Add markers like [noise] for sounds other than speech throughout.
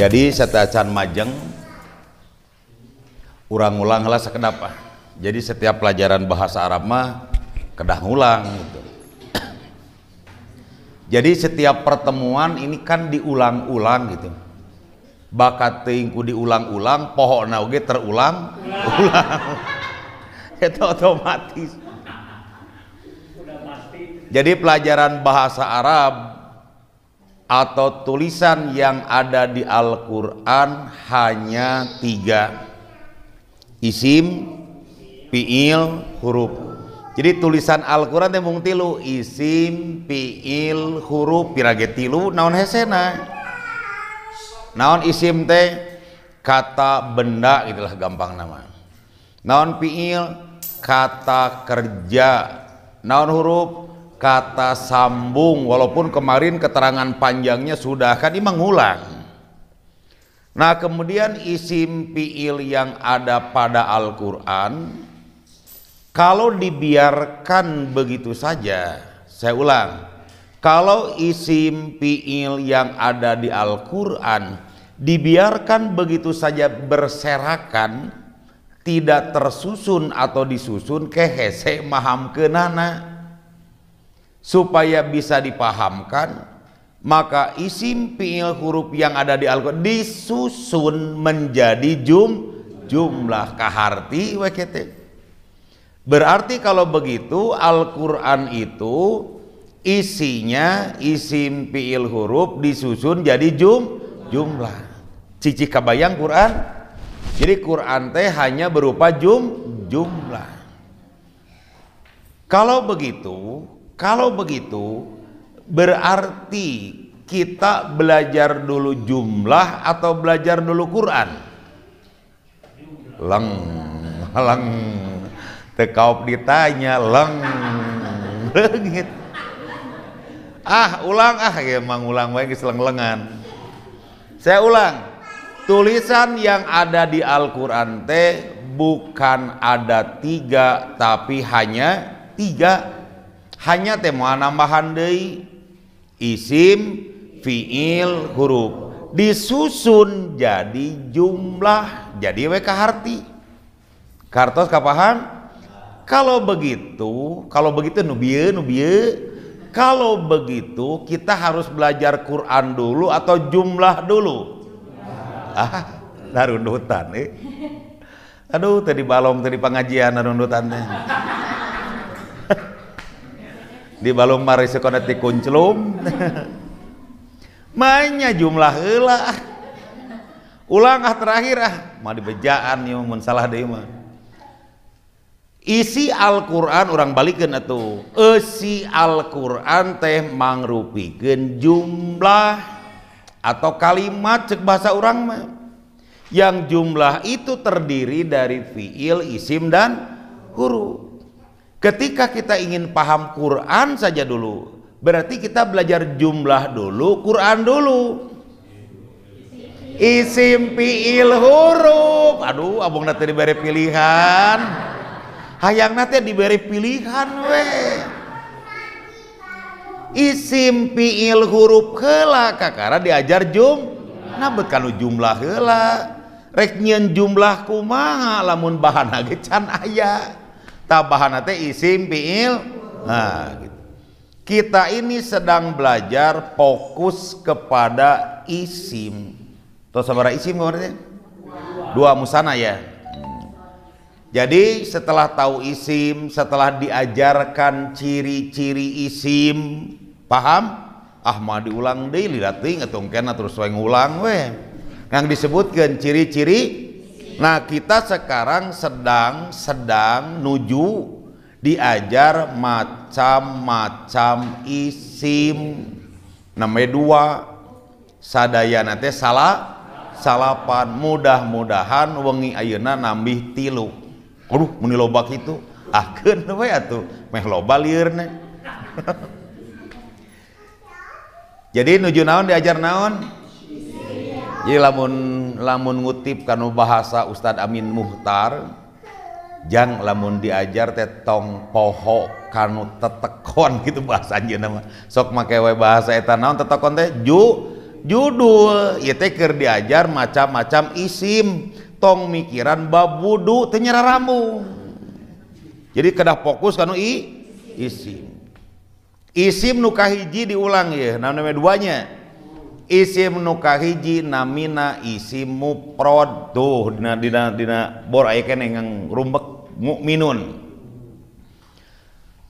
jadi setiap can majeng urang-ulang lah sekenapa? jadi setiap pelajaran bahasa Arab mah kedah ulang gitu. [coughs] jadi setiap pertemuan ini kan diulang-ulang gitu bakat tingku diulang-ulang pohon nauge terulang ulang itu [laughs] otomatis jadi pelajaran bahasa Arab atau tulisan yang ada di Al-Quran hanya tiga isim, piil, huruf jadi tulisan Al-Quran yang mung tilu isim, piil, huruf Piragetilu tilu, naon hesena naon isim teh kata benda itulah gampang nama naon piil kata kerja naon huruf kata sambung walaupun kemarin keterangan panjangnya sudah kan ini mengulang nah kemudian isim fiil yang ada pada Al-Quran kalau dibiarkan begitu saja saya ulang kalau isim fiil yang ada di Al-Quran dibiarkan begitu saja berserakan tidak tersusun atau disusun kehese maham kenana supaya bisa dipahamkan maka isim fiil huruf yang ada di Al-Quran disusun menjadi jum jumlah kaharti wkt berarti kalau begitu Al-Quran itu isinya isim fiil huruf disusun jadi jum jumlah cici kabayang Quran jadi Quran teh hanya berupa jum jumlah kalau begitu kalau begitu, berarti kita belajar dulu jumlah atau belajar dulu Quran? Leng, leng. Tekaup ditanya, leng. Lengit. [laughs] Ah, ulang ah, ya emang ulang seleng lengan. Saya ulang. Tulisan yang ada di Al-Qur'an teh bukan ada tiga tapi hanya tiga hanya tema nambahan dei isim fiil huruf disusun jadi jumlah jadi WK harti kartos kapahan kalau begitu kalau begitu nubie nubie kalau begitu kita harus belajar Quran dulu atau jumlah dulu ah narundutan eh. aduh tadi balong tadi pengajian narundutannya di balung mari sekona ti kunclum [laughs] mainnya jumlah heula ulang ah terakhir ah mau dibejaan ieu mun salah deh mah isi Al-Qur'an orang balikin itu, isi Al-Qur'an teh gen jumlah atau kalimat cek bahasa orang mah yang jumlah itu terdiri dari fiil, isim dan huruf. Ketika kita ingin paham Quran saja dulu, berarti kita belajar jumlah dulu, Quran dulu. Isim fiil huruf. Aduh, abang nanti diberi pilihan. Hayang nanti diberi pilihan weh. Isim fiil huruf hela kakara diajar jum. Nah, bet kalau jumlah hela, reknyen jumlah kumaha lamun bahan agecan ayah Tabahan teh isim fiil. Nah, gitu. Kita ini sedang belajar fokus kepada isim. Terus sabara isim berarti Dua musana ya. Hmm. Jadi setelah tahu isim, setelah diajarkan ciri-ciri isim, paham? Ah mah diulang deh, lihat ting, atau terus saya ngulang weh Yang disebutkan ciri-ciri Nah kita sekarang sedang sedang nuju diajar macam-macam isim namanya dua sadaya nanti salah salapan mudah-mudahan wengi ayuna nambih tilu aduh meni itu kitu akeun we atuh meh loba [laughs] jadi nuju naon diajar naon jadi lamun lamun ngutip kanu bahasa Ustadz Amin Muhtar, jang lamun diajar teh tong poho kanu tetekon [laughs] gitu bahasanya nama. Sok make we bahasa eta naon tetekon teh ju judul ieu teh keur diajar macam-macam isim tong mikiran babudu wudu teh ramu. Jadi kedah fokus kanu i isim. Isim nu kahiji diulang ya, namanya duanya isim nukahiji namina isim muprod tuh dina dina dina bor aya kene ngang rumbek mukminun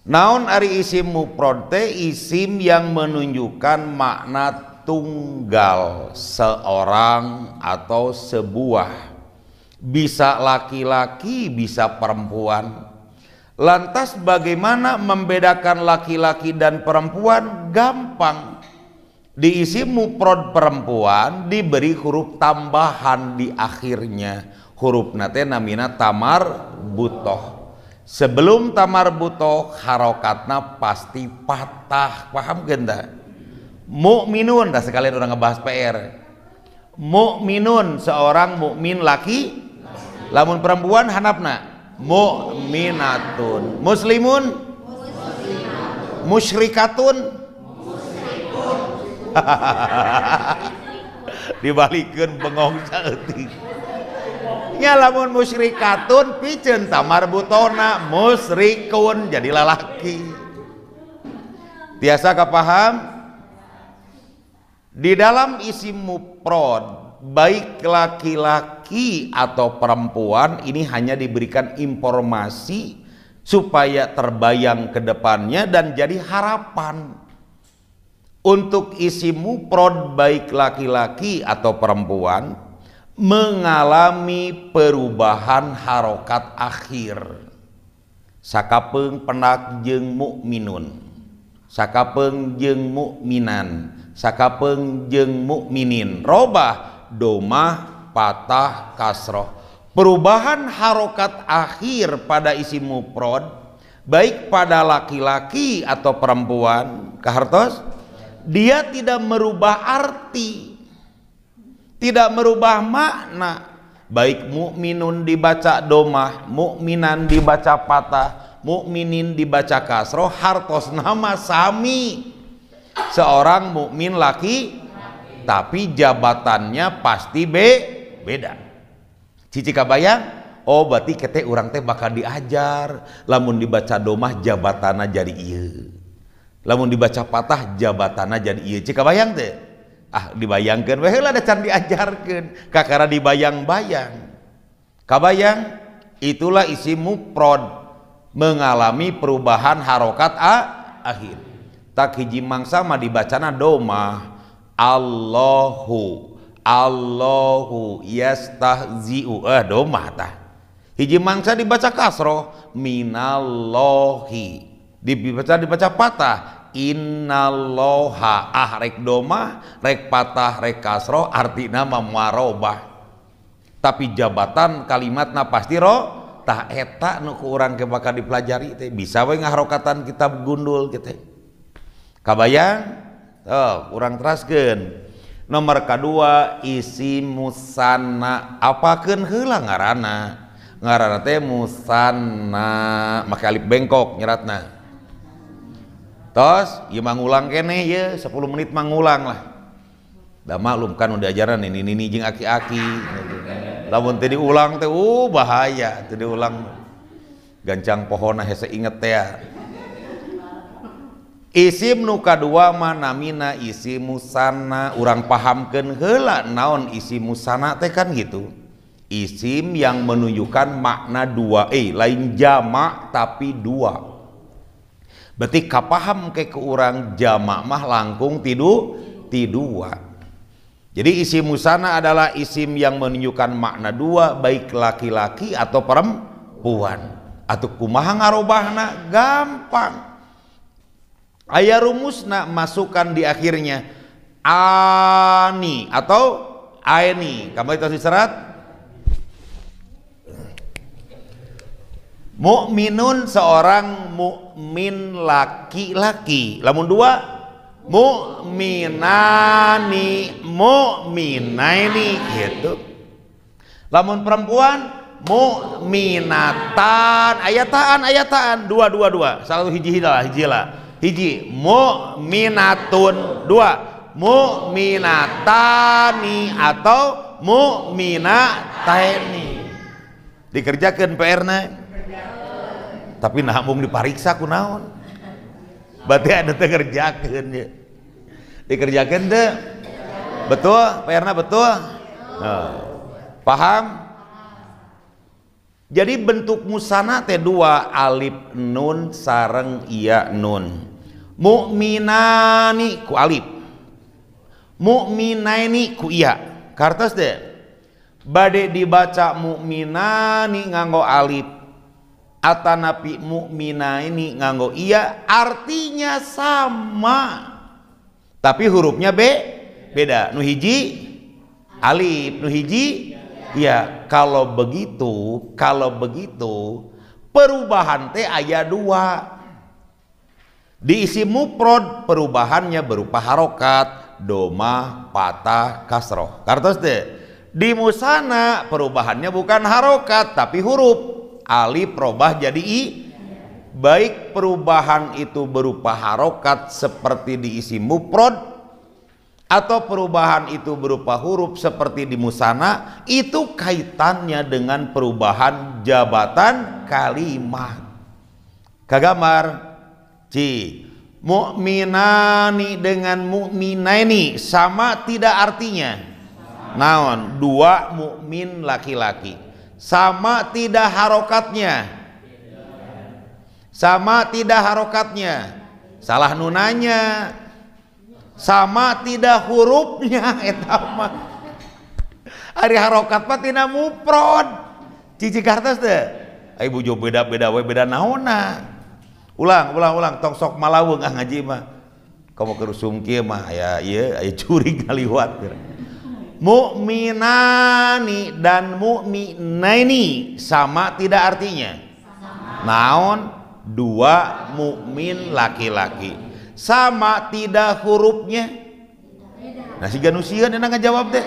naon ari isim muprod teh isim yang menunjukkan makna tunggal seorang atau sebuah bisa laki-laki bisa perempuan Lantas bagaimana membedakan laki-laki dan perempuan? Gampang diisi muprod perempuan diberi huruf tambahan di akhirnya huruf nate namina tamar butoh sebelum tamar butoh harokatna pasti patah paham mu mukminun dah sekalian orang ngebahas PR mukminun seorang mukmin laki lamun perempuan hanapna mukminatun muslimun musyrikatun [laughs] dibalikin bengong saeutik nya lamun musyrikatun pijen tamar butona musyrikun jadi lalaki tiasa paham di dalam isi muprod baik laki-laki atau perempuan ini hanya diberikan informasi supaya terbayang ke depannya dan jadi harapan untuk isi muprod baik laki-laki atau perempuan mengalami perubahan harokat akhir sakapeng penak jeng mukminun sakapeng jeng mukminan sakapeng jeng mukminin robah domah patah kasroh perubahan harokat akhir pada isi muprod baik pada laki-laki atau perempuan kahartos dia tidak merubah arti, tidak merubah makna. Baik mukminun dibaca domah, mukminan dibaca patah, mukminin dibaca kasroh, hartos nama sami. Seorang mukmin laki, tapi jabatannya pasti be, beda. Cici kabayang, Oh berarti kete orang teh bakal diajar, lamun dibaca domah jabatannya jadi iya lamun dibaca patah jabatana jadi iya cik bayang teh ah dibayangkan weh lah can diajarkan kakara dibayang-bayang kabayang itulah isi muprod mengalami perubahan harokat a akhir tak hiji mangsa mah dibacana doma Allahu Allahu yastahzi'u eh doma tah hiji mangsa dibaca kasroh minallahi dibaca dibaca patah innalloha ah rek doma rek patah rek kasro arti nama mamarobah tapi jabatan kalimatnya pasti ro tah eta nu kurang ke bakal dipelajari teh bisa we ngaharokatan kitab gundul gitu kabayang oh, kurang teraskan nomor kedua isi musana apakan hela ngarana ngarana teh musana maka alif bengkok nyeratna tos ya mangulang kene ya 10 menit mangulang lah dah maklum kan udah ajaran ini ini jeng aki-aki lamun tadi ulang teh uh bahaya tadi ulang gancang pohona hese inget teh ya. isim nu kadua mina isi musana orang ken gelak naon isi musana teh kan gitu isim yang menunjukkan makna dua eh lain jamak tapi dua berarti kapaham ke ke jamak mah langkung tidu tidua jadi isi musana adalah isim yang menunjukkan makna dua baik laki-laki atau perempuan atau kumaha ngarobahna gampang ayah rumusna masukkan di akhirnya ani atau aini kamu itu serat Mukminun seorang mukmin laki-laki. Lamun dua mukminani mukminaini gitu. Lamun perempuan mukminatan ayataan ayataan dua dua dua salah satu hiji hijila hiji lah hiji mukminatun dua mukminatani atau mukminatani dikerjakan pr naik tapi namun dipariksa naon berarti ada dikerjakan ya dikerjakan deh betul Pak Erna betul oh. paham jadi bentuk musana t dua alif nun sareng iya nun mukminani ku alif mukminaini ku iya Kartas deh badai dibaca mukminani nganggo alif atanapi mukmina ini nganggo iya artinya sama tapi hurufnya b beda nu hiji alif nu hiji ya kalau begitu kalau begitu perubahan teh ayat dua di isi muprod perubahannya berupa harokat doma patah kasroh kartos teh di musana perubahannya bukan harokat tapi huruf alif robah jadi i baik perubahan itu berupa harokat seperti diisi isi muprod atau perubahan itu berupa huruf seperti di musana itu kaitannya dengan perubahan jabatan kalimat kagamar ci mu'minani dengan mu'minaini sama tidak artinya naon dua mukmin laki-laki sama tidak harokatnya sama tidak harokatnya salah nunanya sama tidak hurufnya [laughs] etama hari harokat mah tina muprod cici kartas deh ayo bujo beda beda we beda naona ulang ulang ulang tong sok malawung ah ngaji mah kamu kerusum kia mah ya iya ayo curi ngaliwat mukminani dan mukminaini sama tidak artinya sama. naon dua mukmin laki-laki sama tidak hurufnya nah si ganusia nggak jawab deh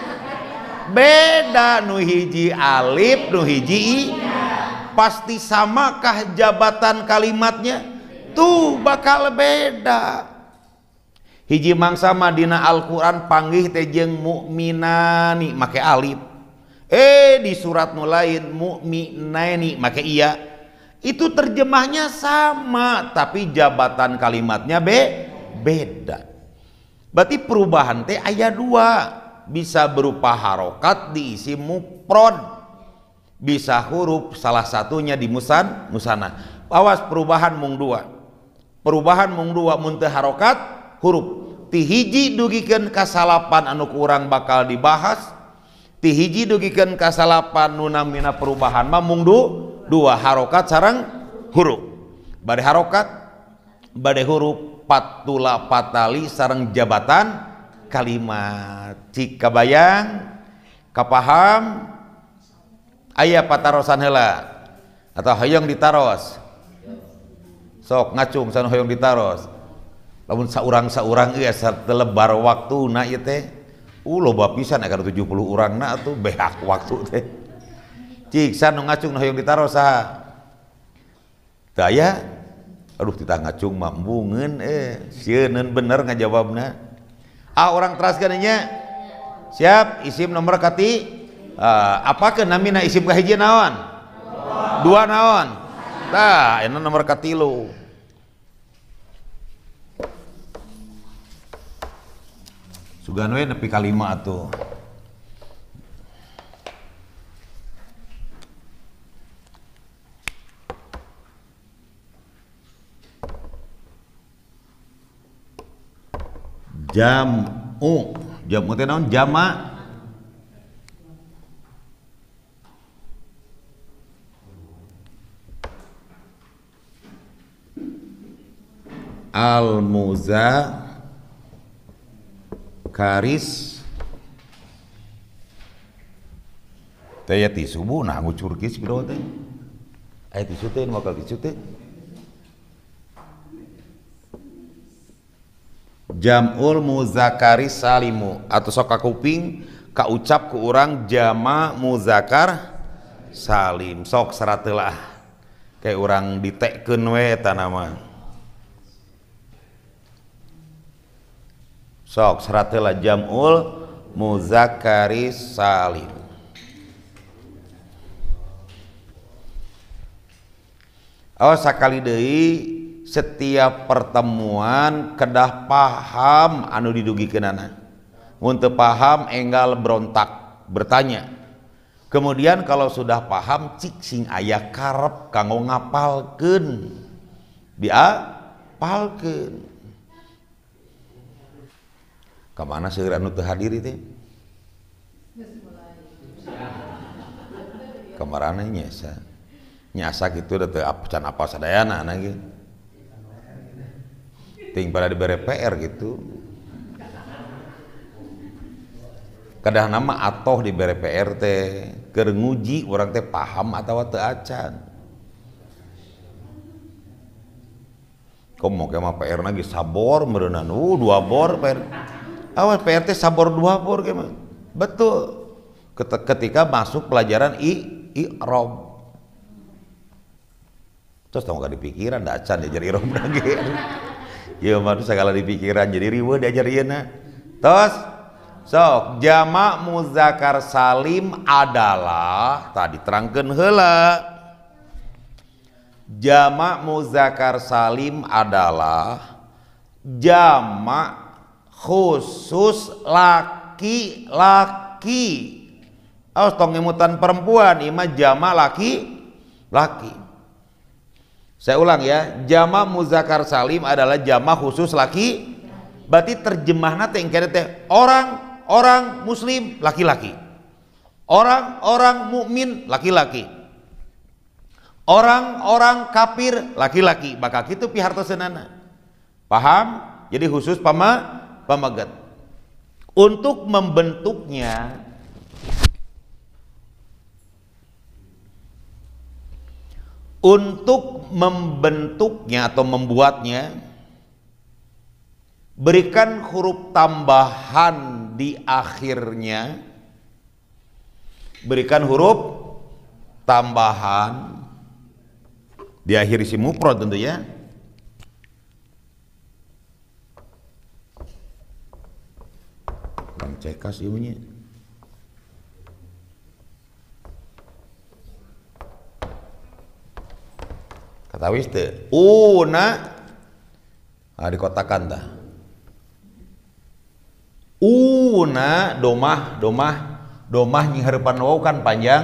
beda nuhiji alif nuhiji i pasti samakah jabatan kalimatnya tuh bakal beda hiji mangsa Madinah Alquran panggih tejeng mukminani make alif eh di surat nu lain mukminani make iya itu terjemahnya sama tapi jabatan kalimatnya be beda berarti perubahan teh ayat dua bisa berupa harokat diisi muprod bisa huruf salah satunya di musan musana awas perubahan mung dua perubahan mung dua munte harokat huruf tihiji dugikan kesalapan anu kurang bakal dibahas tihiji dugikan kesalapan nunamina perubahan mamung du dua harokat sarang huruf bade harokat bade huruf patula patali sarang jabatan kalimat jika bayang kapaham ayah patarosan hela atau hayong ditaros sok ngacung sana hayong ditaros namun seorang-seorang ya, telebar waktu na teh uh loba pisan tujuh 70 orang na tuh behak waktu teh Cik nu ngacung yang ditaro saha daya aduh kita ngacung mambungin eh sienen bener jawabnya, ah orang teras nya siap isim nomor kati uh, ah, apakah namina isim kahiji naon dua naon tah eno nomor katilu Sugano nepi kalima tuh. Jamu, jamu u naon? Jama al muza garis Teh tisu bu, nah ngucur kis biro teh. tisu teh, bakal tisu teh. Jamul muzakari salimu atau soka kuping kaucap ku orang jama muzakar salim sok seratelah kayak orang ditek we tanama. sok seratela jamul muzakari salim Oh sakali deui setiap pertemuan kedah paham anu didugikenana mun teu paham enggal berontak bertanya kemudian kalau sudah paham cik sing ayah karep kanggo ngapalkeun dia palkeun kemana segera nu hadir teh kemarana nyasa nyasa gitu udah teu can apa sadayana anak gitu ting pada di PR gitu kadang nama atoh di PR teh keur nguji orang teh paham atau teu acan komo kemah PR lagi sabor merenang uh dua bor PR awal PRT sabor dua por gimana? Betul. Ketika masuk pelajaran i i'rab. Terus tau gak di pikiran da acan diajar rom [laughs] lagi. ya manusia segala di pikiran jadi riwa diajar ieu na. Terus, so jama muzakkar salim adalah tadi terangkan hela jama muzakkar salim adalah jama khusus laki-laki awas tong imutan perempuan ima jama laki laki saya ulang ya jama muzakar salim adalah jama khusus laki berarti terjemahnya teh teh orang orang muslim laki-laki orang-orang mukmin laki-laki orang-orang kafir laki-laki maka itu tersenana. paham jadi khusus pama pamagat. Untuk membentuknya untuk membentuknya atau membuatnya berikan huruf tambahan di akhirnya berikan huruf tambahan di akhir isi mufrad tentunya Cekas ibunya kata wis una uh, ah, di kota Kanta. una uh, domah domah domah nying harapan wau kan panjang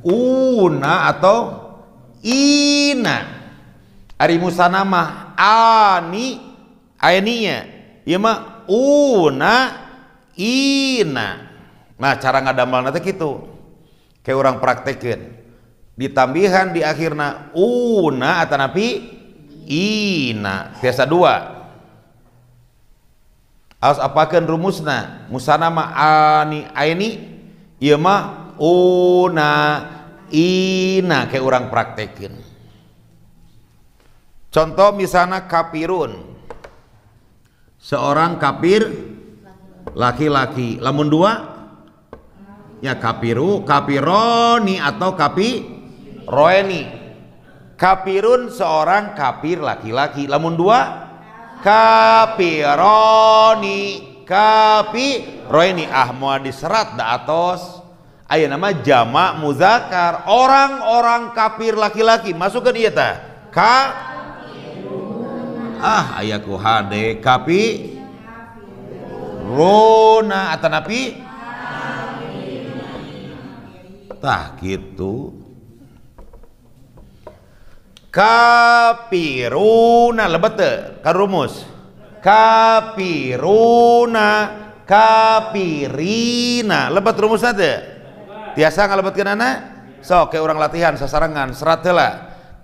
una uh, atau ina ari mah ani aininya ieu mah una ina nah cara ngadamel nanti gitu kayak orang praktekin ditambihan di akhirna una atau napi ina biasa dua harus apakan rumusna musana ma ani aini iya mah una ina kayak orang praktekin contoh misalnya kapirun seorang kapir laki-laki lamun dua ya kapiru kapironi atau kapi roeni kapirun seorang kapir laki-laki lamun dua kapironi kapi roeni ah mau diserat da atos ayat nama Jama muzakar orang-orang kafir laki-laki masukkan iya ta ka ah ayaku hade kapi runa atau nabi tah gitu kapiruna lebet karumus kapiruna kapirina lebet rumus nate tiasa ngalebetkeun anak so ke orang latihan sasarangan serat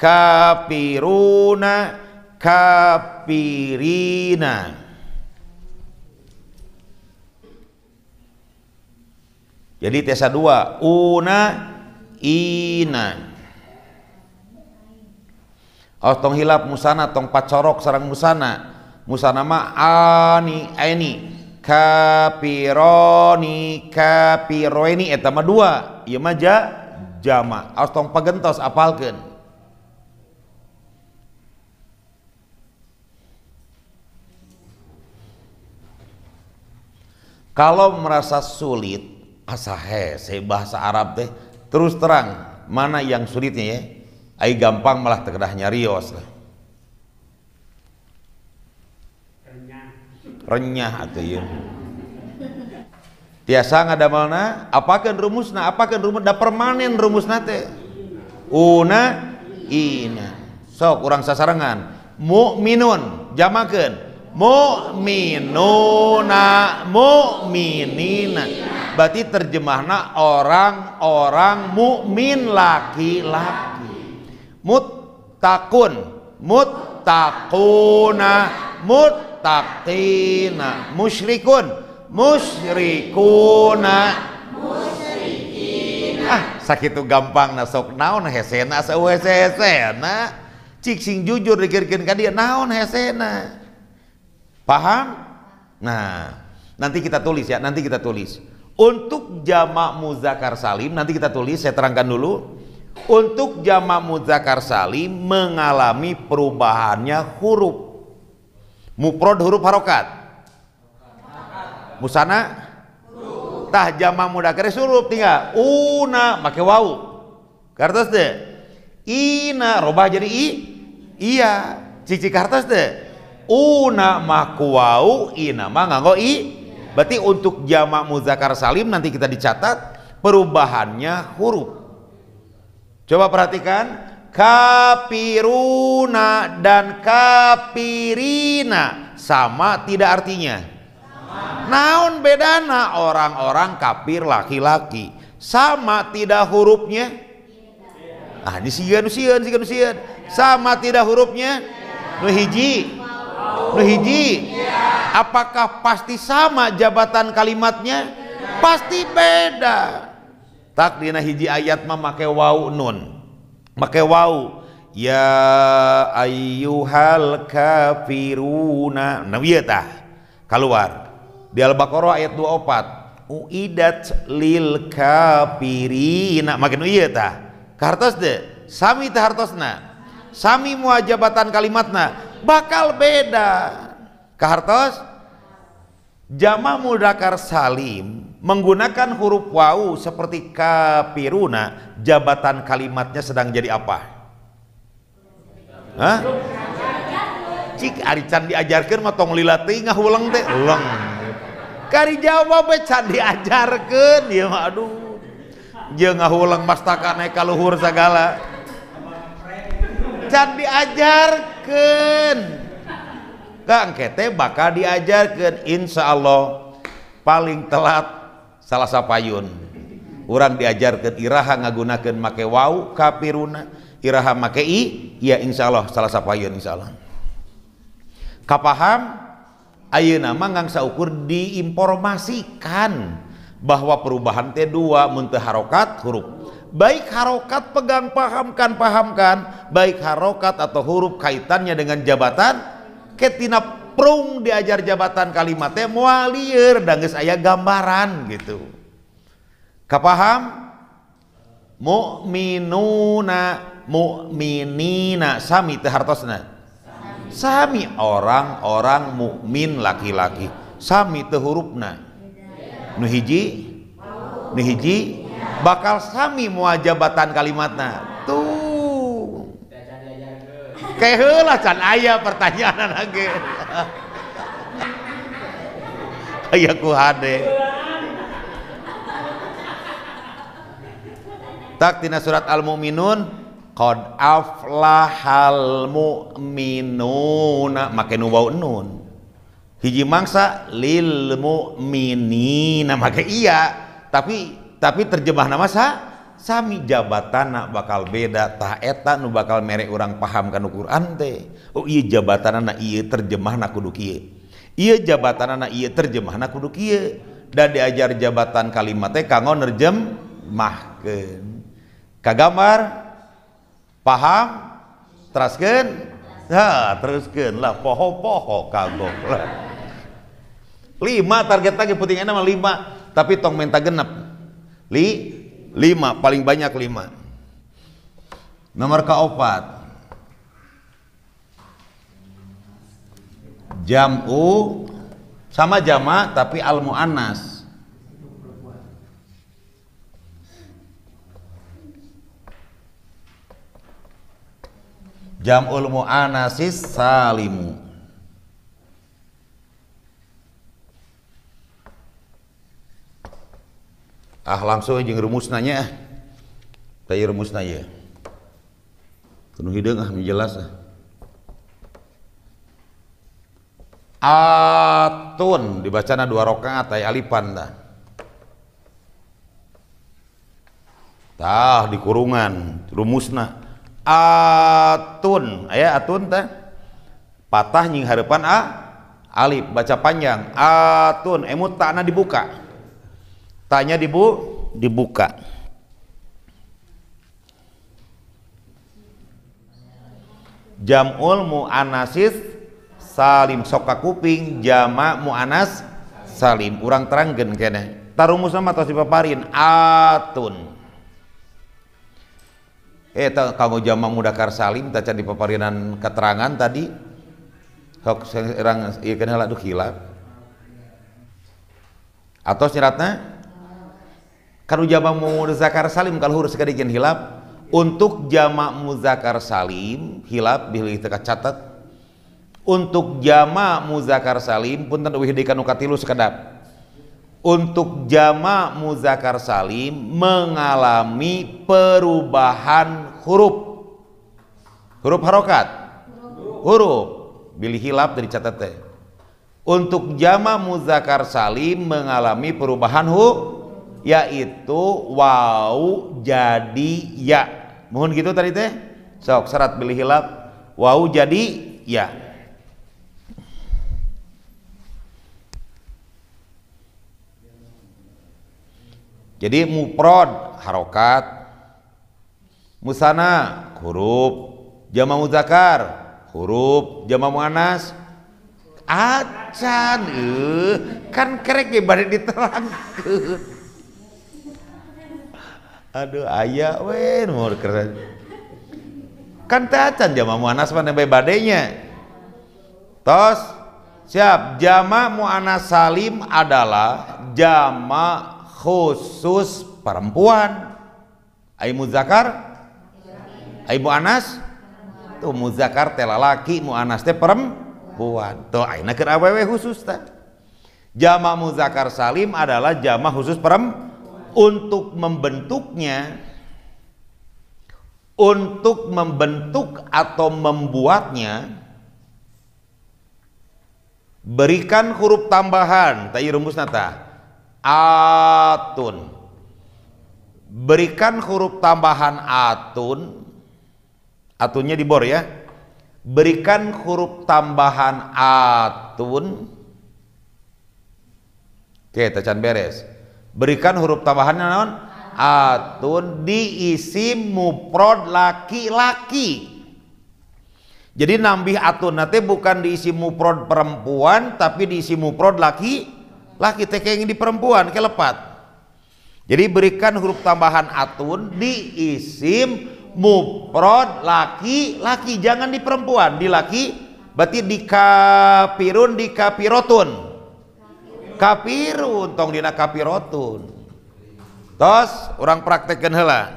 kapiruna kapirina Jadi tesa dua, una ina. Oh tong hilap musana, tong pacorok sarang musana. Musana ma ani ani kapironi kapiroeni eta mah dua. Ieu mah ja jama. Aos tong pagentos apalkeun. Kalau merasa sulit, asahe saya bahasa Arab teh terus terang mana yang sulitnya ya ai gampang malah terkedah nyarios lah renyah atau ya tiasa ngadamalna apakan rumusna apakah rumus da permanen rumusna teh una ina sok kurang sasarangan mukminun jamakeun mu'minuna mu'minina berarti terjemahna orang-orang mukmin laki-laki muttaqun muttaquna muttaqina musyrikun musyrikuna ah sakitu gampang na sok naon hesena sewesesena, hesena cik sing jujur dikirkeun ka dia naon hesena paham nah nanti kita tulis ya nanti kita tulis untuk jamak muzakkar salim nanti kita tulis saya terangkan dulu. Untuk jamak muzakkar salim mengalami perubahannya huruf. Muprod huruf harokat. Musana tah jamak muzakar huruf eh, tinggal una pakai wau. Kartas deh. Ina robah jadi i. Iya, cici kartas deh. Una makuau ina mangango i. Berarti untuk jamak muzakar salim nanti kita dicatat perubahannya huruf. Coba perhatikan kapiruna dan kapirina sama tidak artinya. Naon bedana orang-orang kapir laki-laki sama tidak hurufnya? Ah, ini sieun sieun sieun sieun. Sama tidak hurufnya? Nu hiji Nu Apakah pasti sama jabatan kalimatnya? Pasti beda. Tak dina hiji ayat memakai wau nun. Make wau ya ayyuhal kafiruna. Nah ieu iya tah. Keluar. Di Al-Baqarah ayat 24. Uidat lil kafirina. Makin ieu iya tah. Kartos deh. Sami teh hartosna. Sami muajabatan kalimatna bakal beda. kartos jama mudakar salim menggunakan huruf wau seperti kapiruna jabatan kalimatnya sedang jadi apa? Hah? Cik arican diajarkan matong lila lilati ulang teh ulang Kari jawab becan diajarkan ya aduh. jangan ulang mastaka naik kaluhur segala. diajarken Kate bakal diajararkan Insya Allah paling telat salahsa payun uran diajar ketirha ngagunaken makewa kairuna Iha make Iya Insya Allah salahsa payun salah kappaham Ayu nama gangsa ukur diinformasikan bahwa perubahan T2 munt harokat huruf baik harokat pegang pahamkan pahamkan baik harokat atau huruf kaitannya dengan jabatan ketina prung diajar jabatan kalimatnya mualir dan saya gambaran gitu kapaham mu'minuna mu'minina sami teh hartosna sami orang-orang mukmin laki-laki sami teh hurufna nuhiji bakal sami muajabatan kalimatnya tuh kehelah can ayah pertanyaan lagi [laughs] ayah ku hade tak tina surat al-mu'minun qad aflahal mu'minuna make nu nubau nun hiji mangsa lil mu'minina make iya tapi tapi terjemah nama sa sami jabatan bakal beda ta eta nu bakal merek orang paham kan Quran teh oh iya jabatan anak iya terjemah nak kudu iya jabatan anak iya terjemah nak kudu kieu dan diajar jabatan kalimat teh kanggo nerjem mahken. kagambar paham teraskan ha teruskan lah poho-poho kagok lah lima target lagi putihnya nama lima tapi tong minta genep Li, lima, paling banyak lima. Nomor keempat. Jam'u sama jama tapi al muannas. Jam'ul anasis salimu ah langsung aja ngerumus nanya saya rumus nanya penuh hidung ah menjelas ah atun dibacana dua rokaat, aya alipan dah tah dikurungan rumusna atun aya atun teh, patah nying harapan a alif baca panjang atun emut takna dibuka Tanya dibu dibuka. Jamul Anasis, salim soka kuping jama mu Anas, salim urang teranggen kene tarumus nama tos dipaparin atun eh kamu jama mudakar salim taca dipaparinan keterangan tadi hok serang ieu iya keneh laduh hilap Atau nyeratna kalau jamak muzakkar salim kalau huruf jen hilap untuk jamak muzakkar salim hilap bila kita catat untuk jamak muzakkar salim pun tentu deui kana katilu sekedap untuk jamak muzakkar salim mengalami perubahan huruf huruf harokat huruf, bila hilap dari catet. untuk jamak muzakkar salim mengalami perubahan huruf yaitu wau jadi ya. Mohon gitu tadi teh. Sok syarat beli hilap wau jadi ya. Jadi muprod harokat, musana huruf, jama muzakar huruf, jama muanas acan, eh, kan kerek ya baru diterangkan aduh ayah wen mau kerja kan tacan jama muanas mana badainya tos siap jama muanas salim adalah jama khusus perempuan ai muzakar ai muanas tuh muzakar telah mu muanas teh perempuan tuh aina nakir awewe khusus teh jama muzakar salim adalah jama khusus perempuan untuk membentuknya untuk membentuk atau membuatnya berikan huruf tambahan tai rumus nata atun berikan huruf tambahan atun atunnya di bor ya berikan huruf tambahan atun oke tacan beres berikan huruf tambahannya naon atun diisi muprod laki-laki jadi nambih atun nanti bukan diisi muprod perempuan tapi diisi muprod laki laki yang di perempuan kelepat jadi berikan huruf tambahan atun diisi isim muprod laki-laki jangan di perempuan di laki berarti di kapirun di kapirotun Kapirun, tong dina kafirotun tos orang praktekkan hela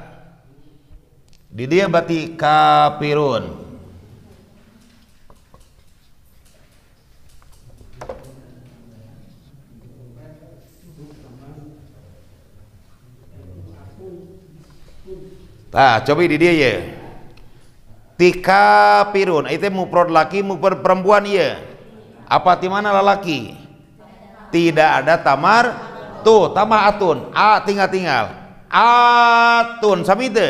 di dia berarti kafirun Nah, coba di dia ya. Tika pirun, itu muprod laki, muprod perempuan ya. Apa di mana lelaki? tidak ada tamar tuh tamah atun a tinggal-tinggal atun sami itu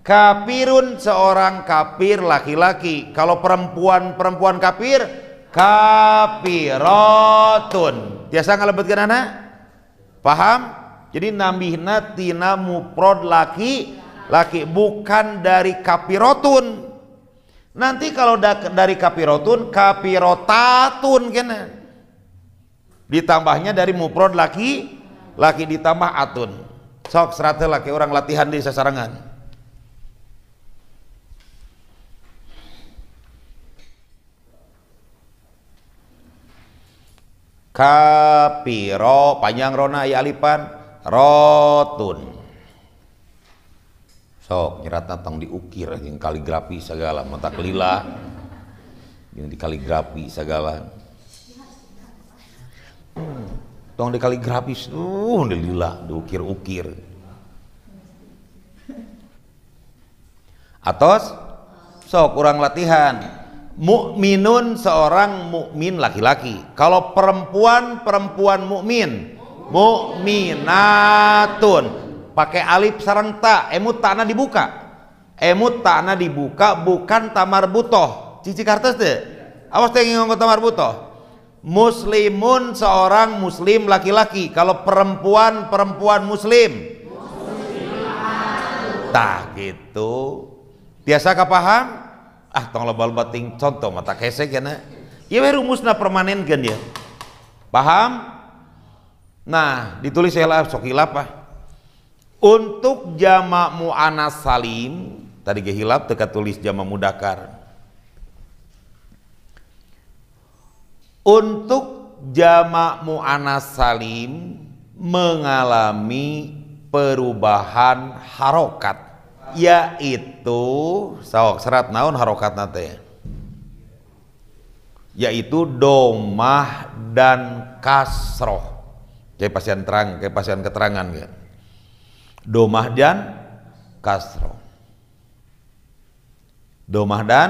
kapirun seorang kapir laki-laki kalau perempuan perempuan kapir kapirotun biasa ngelebetkan anak paham jadi nambihna tina muprod laki laki bukan dari kapirotun nanti kalau da dari kapirotun kapirotatun kena ditambahnya dari muprod laki laki ditambah atun sok serata laki orang latihan di sasarangan kapiro panjang rona ya alipan rotun sok nyerat datang diukir yang kaligrafi segala mata kelila yang dikaligrafi segala tong grafis tuh dilila diukir-ukir atos sok kurang latihan mukminun seorang mukmin laki-laki kalau perempuan perempuan mukmin mukminatun pakai alif sarang tak. emut tanah dibuka emut tanah dibuka bukan tamar butoh cici kartas deh awas ngomong tamar butoh Muslimun seorang muslim laki-laki. Kalau perempuan perempuan muslim. Tah gitu. Biasa paham? Ah tong lebal bating contoh mata kesek kena. Ya baru ya, musnah permanen kan ya. Paham? Nah, ditulis ya lah sok ah. Untuk jama muannas salim tadi hilap teka tulis jama mudakar Untuk jamak mu'anas salim mengalami perubahan harokat yaitu sawak serat naon harokat nate ya? yaitu domah dan kasroh kayak pasien terang kayak pasien keterangan ya domah dan kasroh domah dan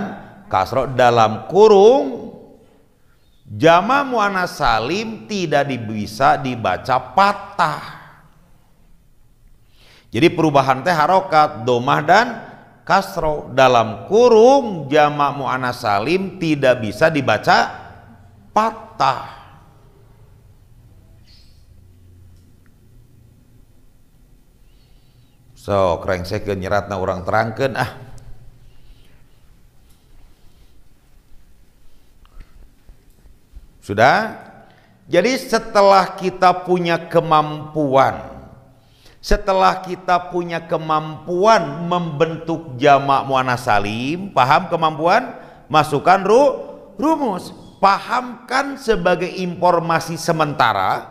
kasroh dalam kurung Jama Muana salim tidak bisa dibaca patah. Jadi perubahan teh harokat, domah dan kasro dalam kurung jama muana salim tidak bisa dibaca patah. So, kreng saya nyeratna orang terangkan ah Sudah? Jadi setelah kita punya kemampuan setelah kita punya kemampuan membentuk jamak muana salim, paham kemampuan? Masukkan ru, rumus. Pahamkan sebagai informasi sementara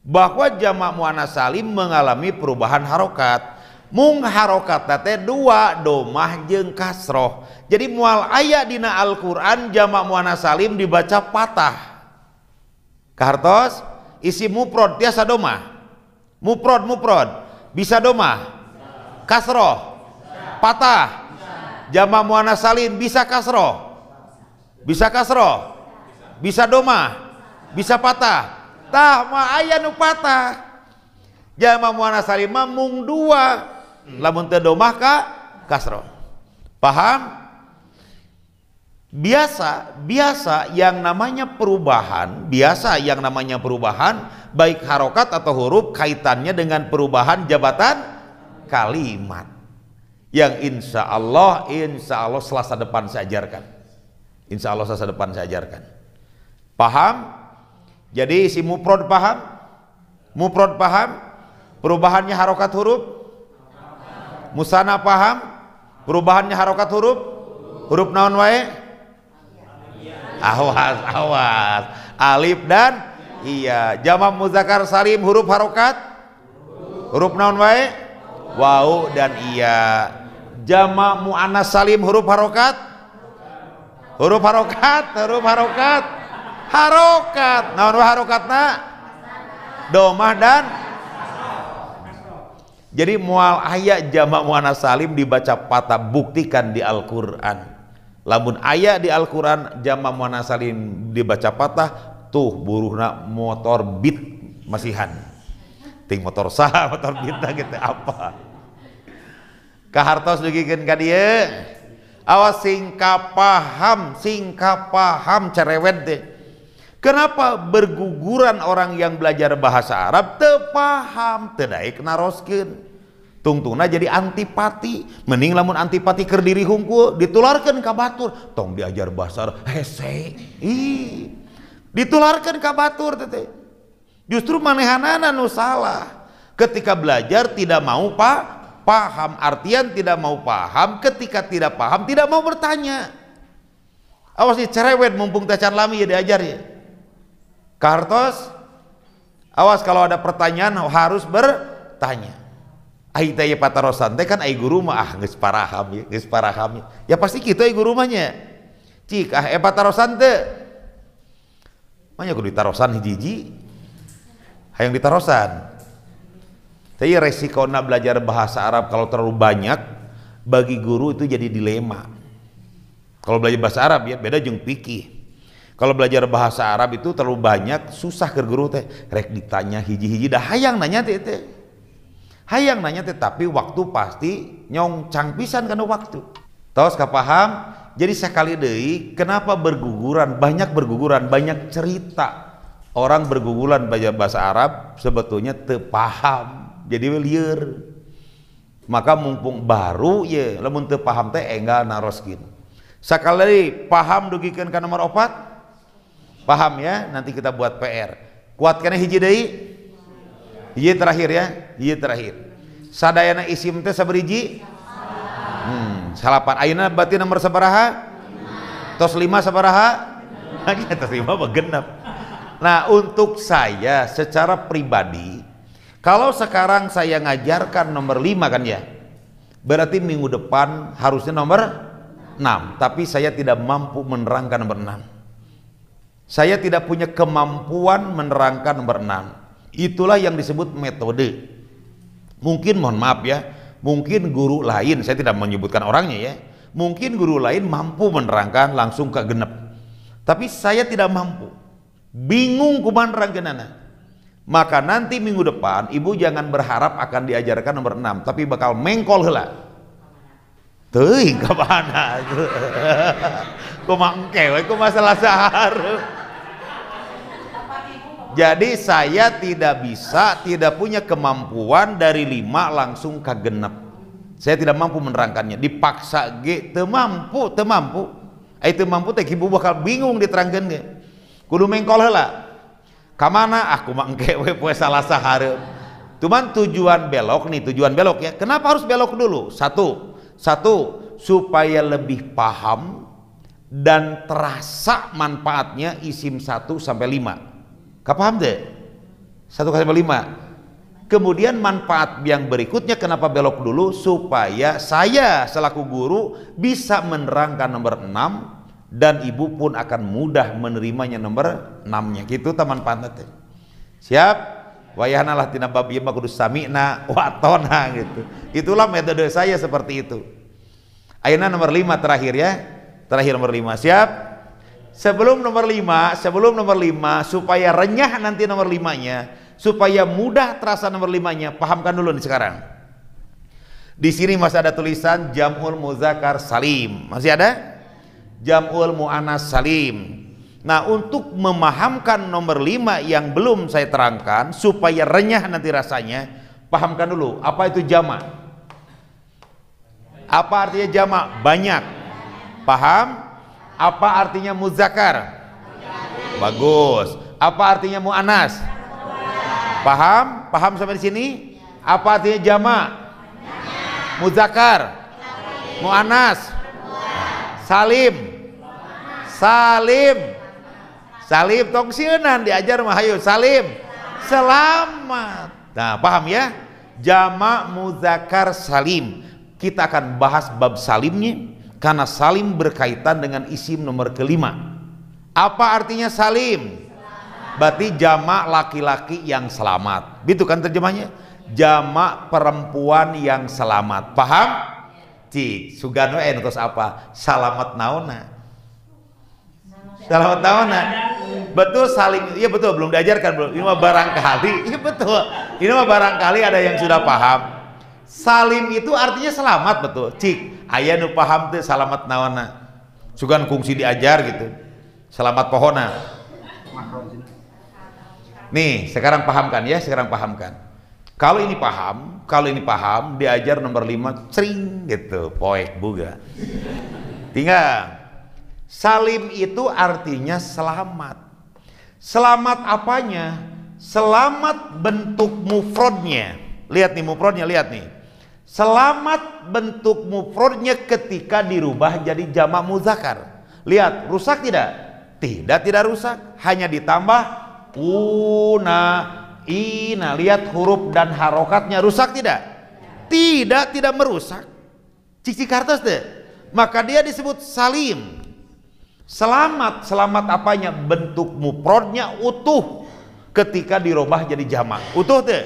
bahwa jamak muana salim mengalami perubahan harokat mung harokatna teh dua domah jeng kasroh jadi mual ayat dina Al-Qur'an jamak muana salim dibaca patah kartos isi muprod tiasa domah muprod muprod bisa domah kasroh patah jama' muana salim bisa kasroh bisa kasroh bisa domah bisa patah tah ma ayat nu patah jama' muana salim mung dua lamun teu domah ka kasroh paham biasa biasa yang namanya perubahan biasa yang namanya perubahan baik harokat atau huruf kaitannya dengan perubahan jabatan kalimat yang insya Allah insya Allah selasa depan saya ajarkan insya Allah selasa depan saya ajarkan paham jadi si muprod paham muprod paham perubahannya harokat huruf Musana paham? Perubahannya harokat huruf? Huruf naon wae? Awas, awas. Alif dan iya. Jama muzakar salim huruf harokat? Huruf naon wae? Wau dan iya. Jama mu'anas salim huruf harokat? Huruf harokat, huruf harokat. Harokat. Naon wae harokatna? Domah dan jadi mual ayat jamak muana salim dibaca patah buktikan di Al-Qur'an. Lamun ayat di Al-Qur'an jamak muana salim dibaca patah tuh buruhna motor bit masihan. Ting motor sah, [laughs] motor bintang gitu apa? Kahartos dugikeun ka dia Awas singka paham, singka paham cerewet deh Kenapa berguguran orang yang belajar bahasa Arab tepaham tedaik naroskin tungtungna jadi antipati mending lamun antipati ker diri hungkul ditularkan ke batur tong diajar bahasa Arab hese ih ditularkan ke batur tete justru manehanana nu salah ketika belajar tidak mau pa paham artian tidak mau paham ketika tidak paham tidak mau bertanya awas nih cerewet mumpung tecan lami ya diajar ya Kartos, awas kalau ada pertanyaan harus bertanya. Aita ya patarosan teh kan ai guru mah ah geus paraham ya, geus paraham. Ya Ya pasti kita ai guru mah nya. Cik ah e patarosan teh. Mana kudu ditarosan hiji-hiji. Hayang ah, ditarosan. Tapi resiko nak belajar bahasa Arab kalau terlalu banyak bagi guru itu jadi dilema. Kalau belajar bahasa Arab ya beda jeung pikih. Kalau belajar bahasa Arab itu terlalu banyak, susah ke guru teh. Rek ditanya hiji-hiji dah hayang nanya teh teh. Hayang nanya teh tapi waktu pasti nyong cangpisan karena waktu. Tos kapaham? Jadi sekali deh kenapa berguguran, banyak berguguran, banyak cerita. Orang berguguran belajar bahasa Arab sebetulnya tepaham. Jadi liar. Maka mumpung baru ya, lemu tepaham teh enggak naroskin. Sekali paham dugikan karena opat Paham ya? Nanti kita buat PR. Kuatkan hiji deui. Hiji terakhir ya, hiji terakhir. Sadayana isim teh sabariji? Hmm, salapan. Ayeuna berarti nomor sabaraha? Tos lima sabaraha? [laughs] Tos lima apa genap? Nah untuk saya secara pribadi Kalau sekarang saya ngajarkan nomor lima kan ya Berarti minggu depan harusnya nomor enam Tapi saya tidak mampu menerangkan nomor enam saya tidak punya kemampuan menerangkan nomor 6. Itulah yang disebut metode. Mungkin mohon maaf ya, mungkin guru lain, saya tidak menyebutkan orangnya ya, mungkin guru lain mampu menerangkan langsung ke genep. Tapi saya tidak mampu. Bingung kuman rangkenana. Maka nanti minggu depan ibu jangan berharap akan diajarkan nomor 6, tapi bakal mengkol heula. Teuing [laughs] ka mana? Kumaha engke we kumaha salah jadi saya tidak bisa, tidak punya kemampuan dari lima langsung ke genep. Saya tidak mampu menerangkannya. Dipaksa ge, temampu, temampu. Eh mampu, teh ibu bakal bingung diterangkan ge. Kudu mengkol heula. Kamana aku mah engke we poe salah sahare. Cuman tujuan belok nih, tujuan belok ya. Kenapa harus belok dulu? Satu, satu supaya lebih paham dan terasa manfaatnya isim satu sampai lima paham deh? Satu kali lima. Kemudian manfaat yang berikutnya kenapa belok dulu supaya saya selaku guru bisa menerangkan nomor enam dan ibu pun akan mudah menerimanya nomor enamnya. nya Gitu teman pantat. Siap? Wayahna lah tina bab ieu sami'na [laughs] watona gitu. Itulah metode saya seperti itu. ayana nomor lima terakhir ya. Terakhir nomor lima. Siap? Sebelum nomor lima, sebelum nomor lima, supaya renyah nanti nomor limanya, supaya mudah terasa nomor limanya, pahamkan dulu nih sekarang. Di sini masih ada tulisan jamul muzakar salim. Masih ada? Jamul Mu'anas salim. Nah, untuk memahamkan nomor lima yang belum saya terangkan supaya renyah nanti rasanya, pahamkan dulu apa itu Jama? Apa artinya Jama? Banyak. Paham? Apa artinya muzakar? Bagus. Apa artinya mu'anas? Paham? Paham sampai di sini? Apa artinya jama? Muzakar? Mu'anas? Salim? Salim? Salim tongsiunan diajar mahayu salim. Selamat. Nah, paham ya? Jama muzakar salim. Kita akan bahas bab salimnya karena salim berkaitan dengan isim nomor kelima. Apa artinya salim? Berarti jamak laki-laki yang selamat. Gitu kan terjemahnya? Jamak perempuan yang selamat. Paham? Iya. Cik, Sugano entos apa? Selamat naona. Selamat ya. naona. Iya. Betul salim. Iya betul, belum diajarkan belum. Ini mah barangkali. [laughs] Iya betul. Ini mah barangkali ada yang sudah paham. Salim itu artinya selamat betul. Cik, ayah nu paham teh selamat nawana sugan kungsi diajar gitu selamat pohona nih sekarang pahamkan ya sekarang pahamkan kalau ini paham kalau ini paham diajar nomor lima, sering gitu poek buga tinggal salim itu artinya selamat selamat apanya selamat bentuk mufrodnya lihat nih mufrodnya lihat nih Selamat bentuk mufrodnya ketika dirubah jadi jamak muzakar. Lihat, rusak tidak? Tidak, tidak rusak. Hanya ditambah una, ina. Lihat huruf dan harokatnya rusak tidak? Tidak, tidak merusak. Cici kartas deh. Maka dia disebut salim. Selamat, selamat apanya? Bentuk mufrodnya utuh ketika dirubah jadi jamak. Utuh deh.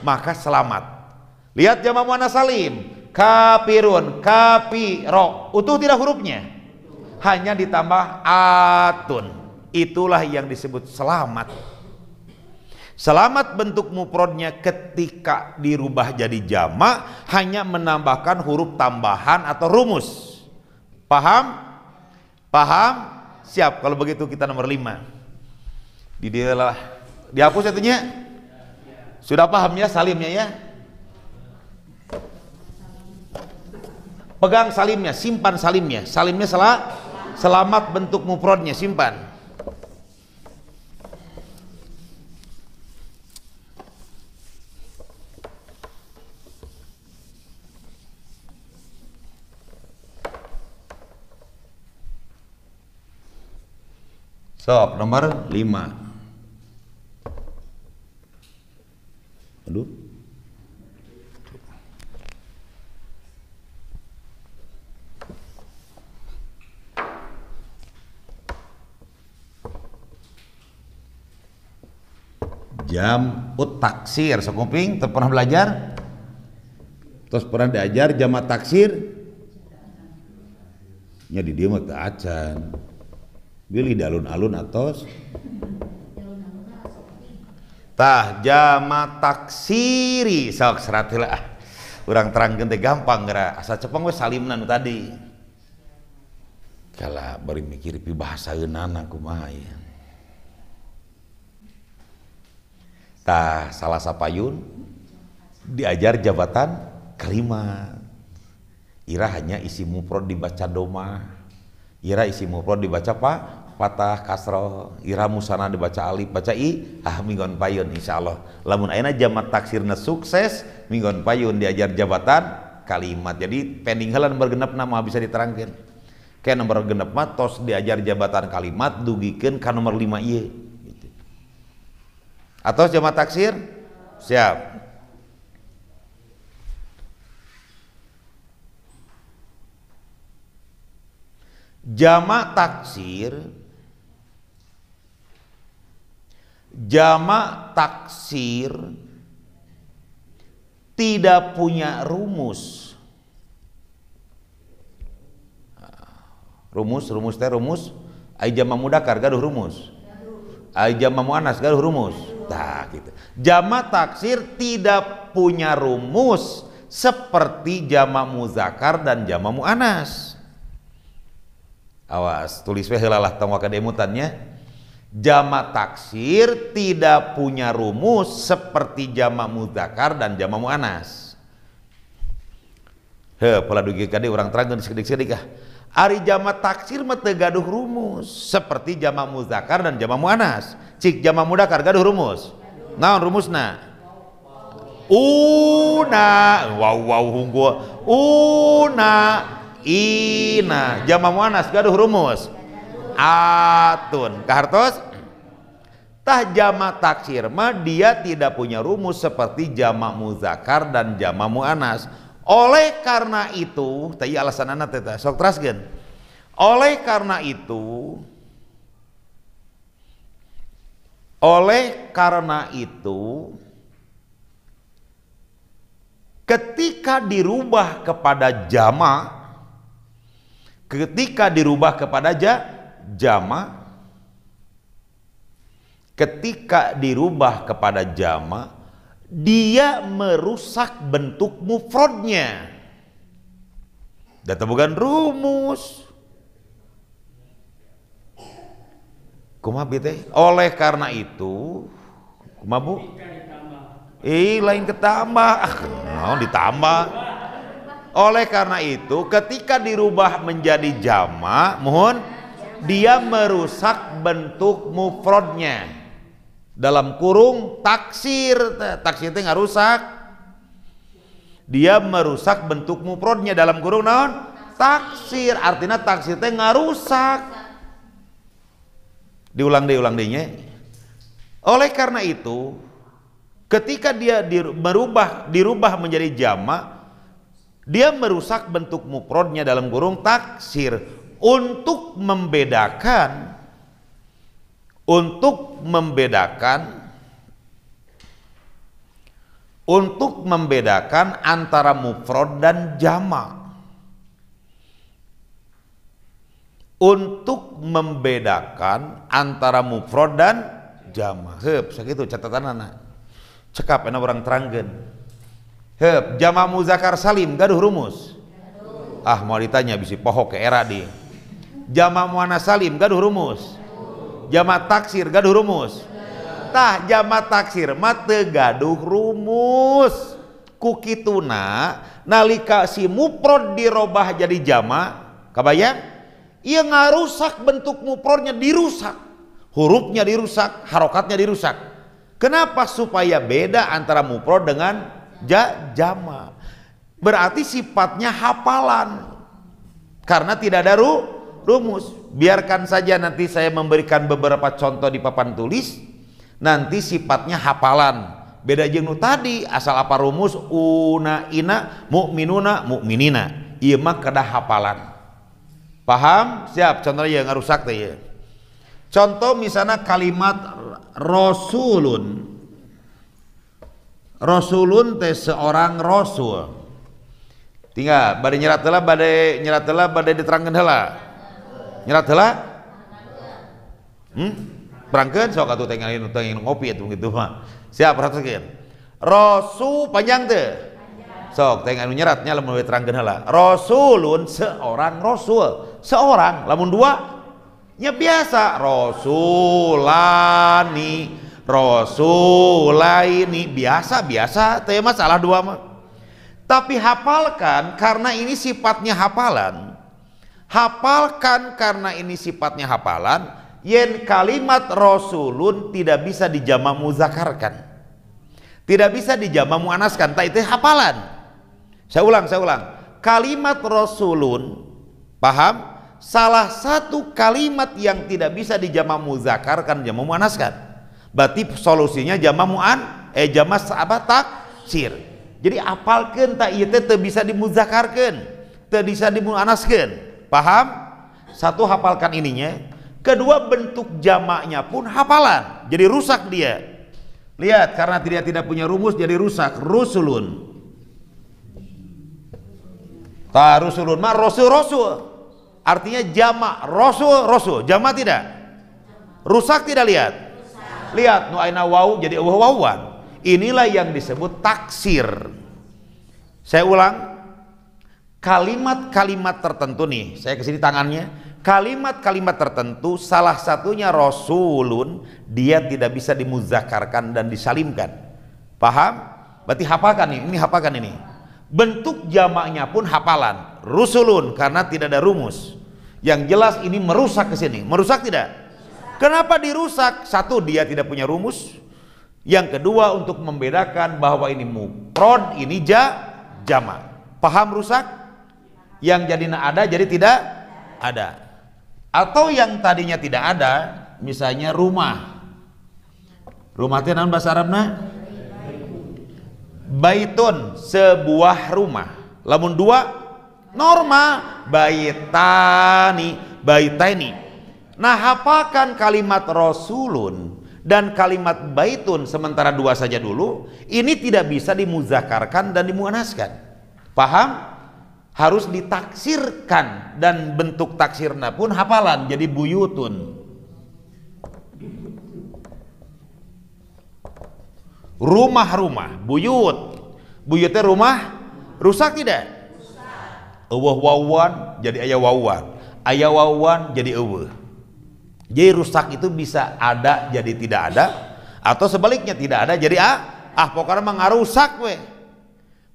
Maka selamat. Lihat jamak muannas salim, Kapirun, kapiro. Utuh tidak hurufnya. Hanya ditambah atun. Itulah yang disebut selamat. Selamat bentuk muprodnya ketika dirubah jadi jamak hanya menambahkan huruf tambahan atau rumus. Paham? Paham? Siap. Kalau begitu kita nomor lima. Di dialah dihapus satunya. Ya, Sudah paham ya salimnya ya? ya? pegang salimnya simpan salimnya salimnya salah selamat bentuk mufrodnya simpan Sob, nomor 5. Aduh. jam taksir sekuping pernah belajar terus pernah diajar jama taksir nya di dia mah acan pilih dalun-alun atos tah jama taksiri sok seratila, orang ah. terang gente gampang gara asa cepeng gue salimna tadi kalau beri mikir pi bahasa eunana kumaha ya tah salah sapayun diajar jabatan kalimat ira hanya isi muprod dibaca doma ira isi muprod dibaca pak patah kasro ira musana dibaca alif baca i ah minggon payun insya Allah. lamun aina jamat taksirna sukses minggon payun diajar jabatan kalimat jadi pending helan bergenap nama bisa diterangkan kayak nomor genep mah tos diajar jabatan kalimat dugikan ke nomor lima iya atau jama taksir? Siap. Jama taksir jama taksir tidak punya rumus. Rumus, rumus teh rumus. Ai jamak mudakar gaduh rumus. Ai muanas muannas gaduh rumus buta nah, gitu. Jama taksir tidak punya rumus seperti jama muzakar dan jama muanas. Awas, tulis we heulalah tong kademutannya. Jama taksir tidak punya rumus seperti jama muzakar dan jama muanas. He, pola dugi kade orang terangkan sedikit sedikit ya Ari jama taksir mah gaduh rumus seperti jama muzakar dan jama muanas. Cik jama mudakar gaduh rumus. Naon rumusna? Una, wow wow hunggu. Una ina jama muanas gaduh rumus. Atun kartos, tah jama taksir mah dia tidak punya rumus seperti jama muzakar dan jama muanas oleh karena itu, tadi alasan anak teta, sok trasgen. Oleh karena itu, oleh karena itu, ketika dirubah kepada jama, ketika dirubah kepada ja, jama, ketika dirubah kepada jama, dia merusak bentuk mufrodnya. Data bukan rumus. Kumah teh. Oleh karena itu, kumah bu? Eh, lain ketambah. Ah, mau ditambah. Oleh karena itu, ketika dirubah menjadi jama, mohon dia merusak bentuk mufrodnya dalam kurung taksir taksir nggak rusak dia merusak bentuk muprodnya dalam kurung non taksir artinya taksir nggak rusak diulang deh ulang dehnya oleh karena itu ketika dia merubah dirubah menjadi jama dia merusak bentuk muprodnya dalam kurung taksir untuk membedakan untuk membedakan untuk membedakan antara mufrad dan jamak untuk membedakan antara mufrad dan jamak segitu catatan anak. cekap enak orang Teranggen. Heb jamak muzakar salim gaduh rumus ah mau ditanya bisi pohok ke era di Jama muana salim gaduh rumus Jama taksir gaduh rumus tah jama taksir mata gaduh rumus kukituna nalika si muprod dirobah jadi jama kabayang ia ngarusak bentuk muprodnya dirusak hurufnya dirusak harokatnya dirusak kenapa supaya beda antara muprod dengan ja jama berarti sifatnya hafalan karena tidak ada ru rumus biarkan saja nanti saya memberikan beberapa contoh di papan tulis nanti sifatnya hafalan beda jenuh tadi asal apa rumus una ina mukminuna mukminina minina mah kada hafalan paham siap contoh yang rusak tuh ya contoh misalnya kalimat rasulun rasulun teh seorang rasul tinggal badai nyerat telah badai nyerat telah badai diterangkan telah nyerat heula hmm sok atuh teh ngalain teh ngopi itu gitu mah siap perhatikan rasul panjang tuh, sok teh nyeratnya lamun we terangkan heula rasulun seorang rasul seorang lamun dua nya biasa rasulani rasulaini biasa biasa tema salah dua mah tapi hafalkan karena ini sifatnya hafalan Hafalkan karena ini sifatnya hafalan. Yen kalimat Rasulun tidak bisa dijama muzakarkan. Tidak bisa dijama muanaskan. Tak itu hafalan. Saya ulang, saya ulang. Kalimat Rasulun, paham? Salah satu kalimat yang tidak bisa dijama muzakarkan, jama muanaskan. Berarti solusinya jama muan, eh jama apa sir. Jadi apalkan tak itu iya, bisa dimuzakarkan, tidak bisa dimuanaskan Paham? Satu hafalkan ininya, kedua bentuk jamaknya pun hafalan. Jadi rusak dia. Lihat karena dia tidak punya rumus jadi rusak. Rusulun. Ta rusulun mah rasul rasul. Artinya jamak rasul rasul. Jamak tidak? Rusak tidak lihat? Lihat nu aina wau jadi wawan. Inilah yang disebut taksir. Saya ulang, kalimat-kalimat tertentu nih, saya kesini tangannya, kalimat-kalimat tertentu salah satunya Rasulun, dia tidak bisa dimuzakarkan dan disalimkan. Paham? Berarti hafalkan nih, ini hafalkan ini. Bentuk jamaknya pun hafalan, Rusulun karena tidak ada rumus. Yang jelas ini merusak ke sini, merusak tidak? Kenapa dirusak? Satu dia tidak punya rumus. Yang kedua untuk membedakan bahwa ini muprod, ini ja, jamak. Paham rusak? yang jadi ada jadi tidak ada atau yang tadinya tidak ada misalnya rumah rumah itu bahasa Arabnya baitun sebuah rumah lamun dua norma baitani baitaini nah hapakan kalimat rasulun dan kalimat baitun sementara dua saja dulu ini tidak bisa dimuzakarkan dan dimuanaskan paham harus ditaksirkan dan bentuk taksirna pun hafalan jadi buyutun rumah-rumah buyut buyutnya rumah rusak tidak eueuh wawan jadi ayah wawan ayah wawan jadi eueuh jadi rusak itu bisa ada jadi tidak ada atau sebaliknya tidak ada jadi ah ah pokoknya mengarusak we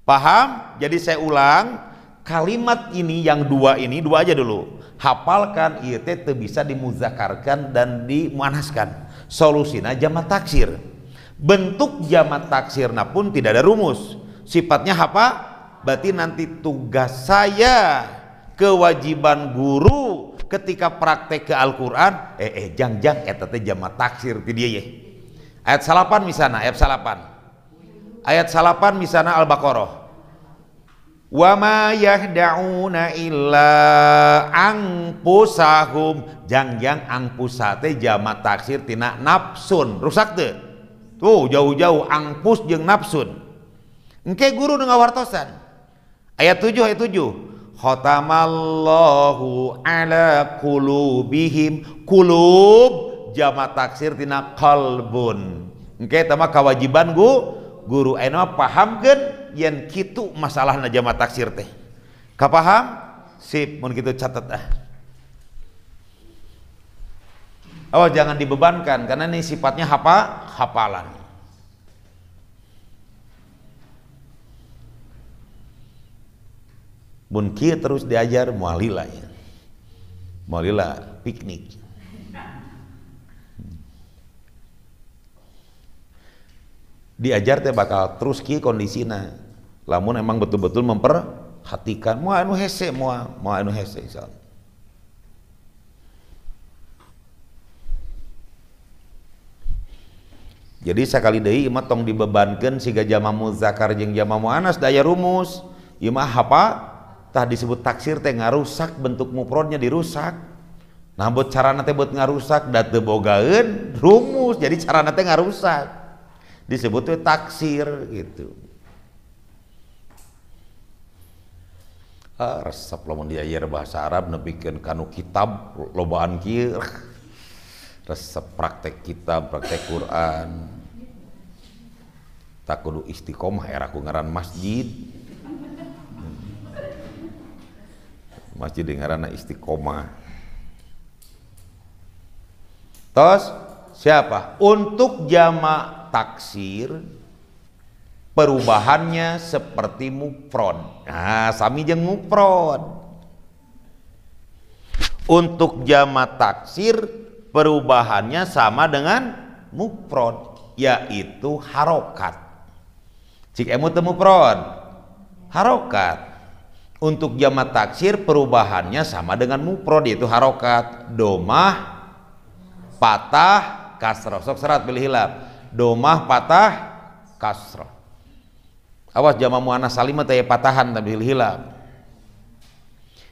paham jadi saya ulang kalimat ini yang dua ini dua aja dulu hafalkan ieu teh bisa dimuzakarkan dan dimuanaskan solusinya jamat taksir bentuk jamat taksir pun tidak ada rumus sifatnya apa berarti nanti tugas saya kewajiban guru ketika praktek ke Al-Quran eh eh jang jang eh tete jamat taksir ti dia ye ayat salapan misana ayat salapan ayat salapan misana Al-Baqarah wa ma yahda'una illa angpusahum jangjang angpusate jama taksir tina nafsun rusak tuh tuh jauh-jauh angpus jeung nafsun engke guru dengan wartosan ayat 7 ayat 7 khatamallahu ala kulubihim kulub jama taksir tina kalbun engke tama kewajiban gu guru ayeuna pahamkeun yen kitu masalah najama taksir teh kapaham sip mun kitu catet ah oh jangan dibebankan karena ini sifatnya apa hafalan bun terus diajar mualila ya mualila piknik diajar teh bakal terus ki kondisina lamun emang betul-betul memperhatikan mau anu hese mau mau anu hese insyaallah jadi sekali deh imah tong dibebankan sehingga mamu zakar jeng jama anas daya rumus imah apa tah disebut taksir teh ngarusak bentuk mufrodnya dirusak nah buat cara nanti buat ngarusak data bogaen rumus jadi cara nate ngarusak disebut taksir gitu resep lamun di bahasa Arab nepikeun kanu kitab lobaan kieu resep praktek kitab praktek Quran tak kudu istiqomah era ku ngaran masjid masjid ngaranna istiqomah tos siapa untuk jamak taksir perubahannya seperti mufrod. Nah, sami jeng mufrod. Untuk jama taksir perubahannya sama dengan mufrod yaitu harokat. Cik emu temu mufrod. Harokat. Untuk jama taksir perubahannya sama dengan mufrod yaitu harokat, domah, patah, kasroh. Sok serat pilih hilap. Domah, patah, kasroh awas jama muana salima teh patahan tapi hilang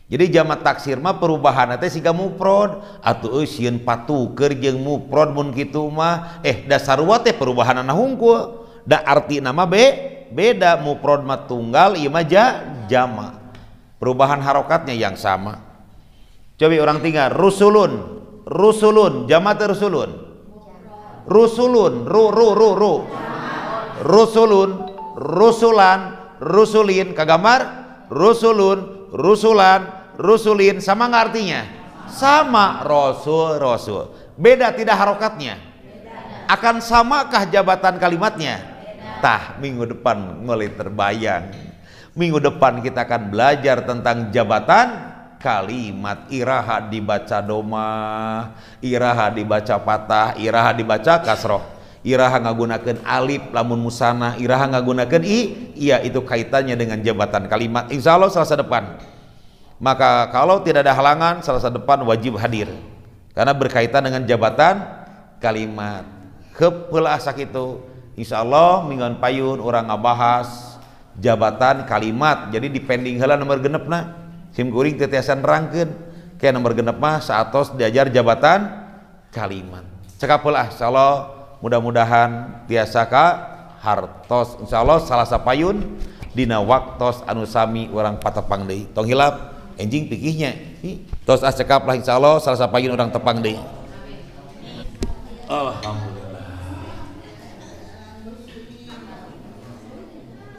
jadi jama taksir mah perubahan teh kamu muprod atau sieun patuker jeung muprod mun kitu mah eh dasarua teh perubahan anak hungkul da arti nama be beda muprod mah tunggal ieu mah ja, jama perubahan harokatnya yang sama coba orang tinggal rusulun rusulun jama rusulun rusulun ru ru ru ru rusulun rusulan rusulin Kagamar, rusulun rusulan rusulin sama nggak artinya sama rasul rasul beda tidak harokatnya akan samakah jabatan kalimatnya tah minggu depan mulai terbayang minggu depan kita akan belajar tentang jabatan kalimat iraha dibaca doma iraha dibaca patah iraha dibaca kasroh Iraha ngagunakan alif lamun musana Iraha ngagunakan i iya itu kaitannya dengan jabatan kalimat insya Allah selasa depan maka kalau tidak ada halangan selasa depan wajib hadir karena berkaitan dengan jabatan kalimat asak itu insya Allah mingguan payun orang ngabahas jabatan kalimat jadi dipending hela nomor genep na, sim kuring tetesan rangken kayak nomor genep mah saatos diajar jabatan kalimat cekapelah insya Allah mudah-mudahan tiasaka hartos Insya Allah satu payun Dina waktos anusami orang patepang tonghilap tong hilap enjing pikihnya tos asyikap lah Insya Allah satu payun orang tepang Alhamdulillah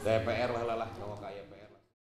DPR